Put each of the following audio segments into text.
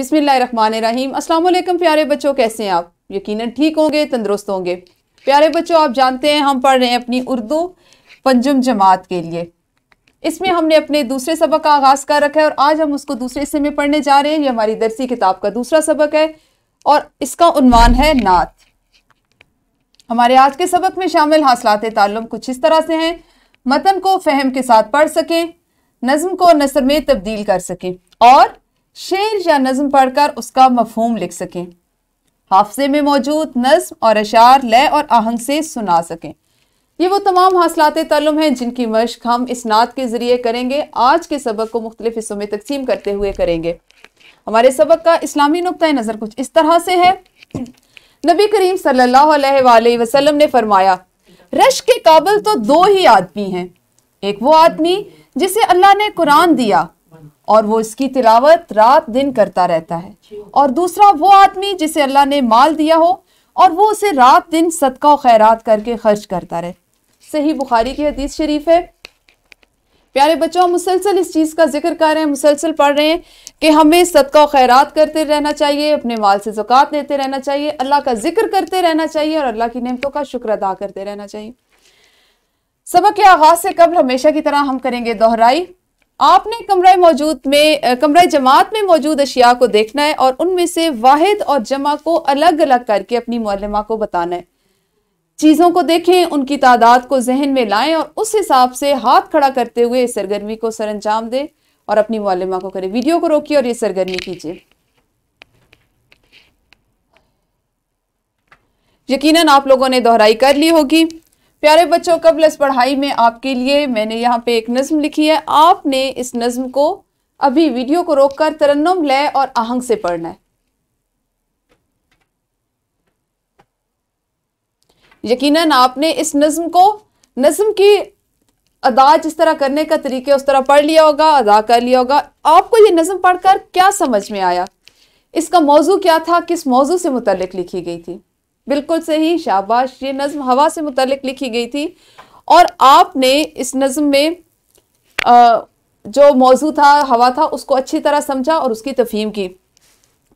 अस्सलाम असलम प्यारे बच्चों कैसे हैं आप यकीनन ठीक होंगे तंदरुस्त होंगे प्यारे बच्चों आप जानते हैं हम पढ़ रहे हैं अपनी उर्दू पंजम जमात के लिए इसमें हमने अपने दूसरे सबक का आगाज़ कर रखा है और आज हम उसको दूसरे हिस्से में पढ़ने जा रहे हैं ये हमारी दरसी किताब का दूसरा सबक है और इसका उन्वान है नात हमारे आज के सबक में शामिल हासिलात ताल्लुम कुछ इस तरह से हैं मतन को फहम के साथ पढ़ सकें नज़म को नसर में तब्दील कर सकें और शेर या नज्म पढ़कर उसका मफहूम लिख सकें हाफजे में मौजूद नज्म और अशार लय और आहंग से सुना सकें ये वो तमाम हासिलात तलम हैं जिनकी मश्क हम इस नात के ज़रिए करेंगे आज के सबक को मुख्तलिफ हिस्सों में तकसीम करते हुए करेंगे हमारे सबक का इस्लामी नुकतः नज़र कुछ इस तरह से है नबी करीम सल्लल्लाहु वसलम ने फरमाया रश के काबल तो दो ही आदमी हैं एक वो आदमी जिसे अल्लाह ने कुरान दिया और वो इसकी तिलावत रात दिन करता रहता है और दूसरा वो आदमी जिसे अल्लाह ने माल दिया हो और वो उसे रात दिन सदका खैरात करके खर्च करता रहे सही बुखारी की हदीस शरीफ है प्यारे बच्चों हम मुसलसल इस चीज़ का जिक्र कर रहे हैं मुसलसल पढ़ रहे हैं कि हमें सदका खैरात करते रहना चाहिए अपने माल से जुकात देते रहना चाहिए अल्लाह का जिक्र करते रहना चाहिए और अल्लाह की नेमतों का शुक्र अदा करते रहना चाहिए सबक के आगाज़ से कबल हमेशा की तरह हम करेंगे दोहराई आपने कमरा मौजूद में कमरा जमात में मौजूद अशिया को देखना है और उनमें से वाहिद और जमा को अलग अलग करके अपनी मौलमा को बताना है चीज़ों को देखें उनकी तादाद को जहन में लाएं और उस हिसाब से हाथ खड़ा करते हुए इस सरगर्मी को सर अंजाम दें और अपनी मौलमा को करें वीडियो को रोकिए और ये सरगर्मी कीजिए यकीनन आप लोगों ने दोहराई कर ली होगी प्यारे बच्चों कबल पढ़ाई में आपके लिए मैंने यहाँ पे एक नज़म लिखी है आपने इस नज्म को अभी वीडियो को रोककर तरन्नम लय और आहंग से पढ़ना है यकीनन आपने इस नज्म को नज़म की अदा जिस तरह करने का तरीके उस तरह पढ़ लिया होगा अदा कर लिया होगा आपको ये नज्म पढ़कर क्या समझ में आया इसका मौजू क्या था किस मौजू से मुतल लिखी गई थी बिल्कुल सही शाबाश ये नज़म हवा से मुतलक लिखी गई थी और आपने इस नज़म में आ, जो मौजू था हवा था उसको अच्छी तरह समझा और उसकी तफहीम की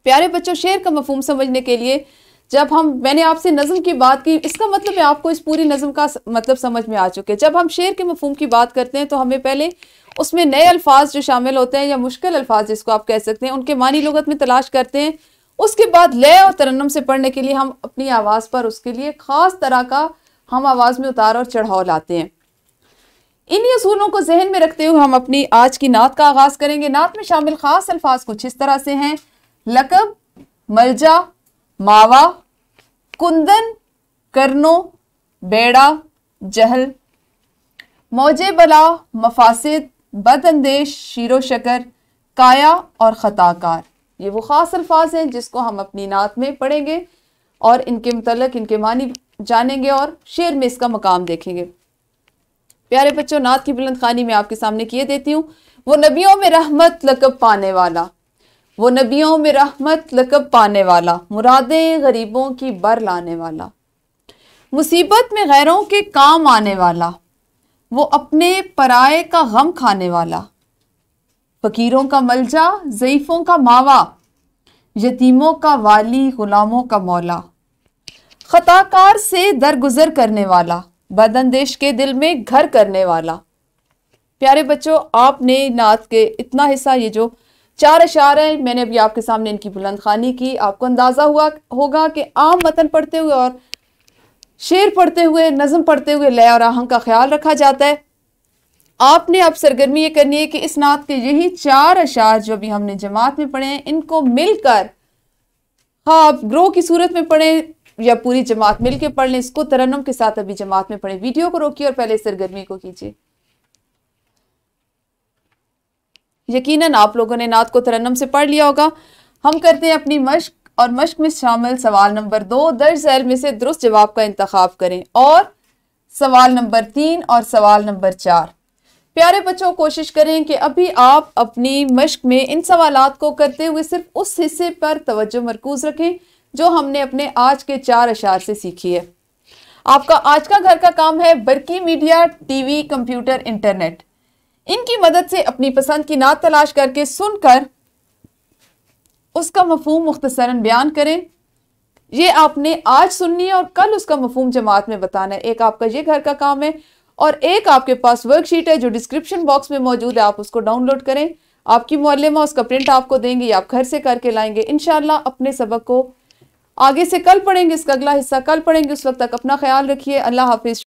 प्यारे बच्चों शेर का मफहम समझने के लिए जब हम मैंने आपसे नज़म की बात की इसका मतलब है आपको इस पूरी नज़म का मतलब समझ में आ चुके जब हम शेर के मफहम की बात करते हैं तो हमें पहले उसमें नए अल्फाज जो शामिल होते हैं या मुश्किल अल्फाज जिसको आप कह सकते हैं उनके मानी लगत में तलाश करते हैं उसके बाद लय और तरन्नम से पढ़ने के लिए हम अपनी आवाज़ पर उसके लिए ख़ास तरह का हम आवाज़ में उतार और चढ़ाव लाते हैं इन्हीं असूलों को जहन में रखते हुए हम अपनी आज की नात का आगाज़ करेंगे नात में शामिल ख़ास अल्फाज कुछ इस तरह से हैं लकब मलजा मावा कुंदन करनो बेड़ा जहल मौजे बला मफासद बदअंदेश शीरो शकर काया और ख़ताकार ये वो ख़ास अल्फाज हैं जिसको हम अपनी नात में पढ़ेंगे और इनके मतलब इनके मानी जानेंगे और शेर में इसका मकाम देखेंगे प्यारे बच्चों नात की बुलंद खानी मैं आपके सामने किए देती हूँ वो नबियों में रहमत लकब पाने वाला वो नबियों में रहमत लकब पाने वाला मुरादें गरीबों की बर लाने वाला मुसीबत में गैरों के काम आने वाला वो अपने पराए का गम खाने वाला फकीरों का मलजा ज़यीफ़ों का मावा यतीमों का वाली ग़ुलामों का मौला ख़ताकार से दरगुजर करने वाला बदंदेश के दिल में घर करने वाला प्यारे बच्चों आपने नात के इतना हिस्सा ये जो चार अशार हैं मैंने अभी आपके सामने इनकी बुलंद खानी की आपको अंदाज़ा हुआ होगा कि आम मतन पढ़ते हुए और शेर पढ़ते हुए नज़म पढ़ते हुए लय और आहंग का ख्याल रखा जाता है आपने अब सरगर्मी ये करनी है कि इस नात के यही चार अशार जो अभी हमने जमात में पढ़े हैं इनको मिलकर हाँ आप ग्रो की सूरत में पढ़ें या पूरी जमात मिल के पढ़ लें इसको तरन्नम के साथ अभी जमात में पढ़ें वीडियो को रोकिए और पहले सरगर्मी को कीजिए यकीनन आप लोगों ने नात को तरन्नम से पढ़ लिया होगा हम करते हैं अपनी मश्क और मश्क में शामिल सवाल नंबर दो दर्ज जैल में से दुरुस्त जवाब का इंतखा करें और सवाल नंबर तीन और सवाल नंबर चार प्यारे बच्चों कोशिश करें कि अभी आप अपनी मश्क में इन सवाल को करते हुए सिर्फ उस हिस्से पर तवज्जो मरकूज़ रखें जो हमने अपने आज के चार अशार से सीखी है आपका आज का घर का काम है बरकी मीडिया टीवी कंप्यूटर इंटरनेट इनकी मदद से अपनी पसंद की नात तलाश करके सुनकर उसका मफहम मुख्तसरन बयान करें ये आपने आज सुननी है और कल उसका मफहम जमात में बताना है एक आपका ये घर का काम है और एक आपके पास वर्कशीट है जो डिस्क्रिप्शन बॉक्स में मौजूद है आप उसको डाउनलोड करें आपकी मौलमा उसका प्रिंट आपको देंगे या आप घर से करके लाएंगे इनशाला अपने सबक को आगे से कल पढ़ेंगे इसका अगला हिस्सा कल पढ़ेंगे उस वक्त तक अपना ख्याल रखिए अल्लाह हाफिज़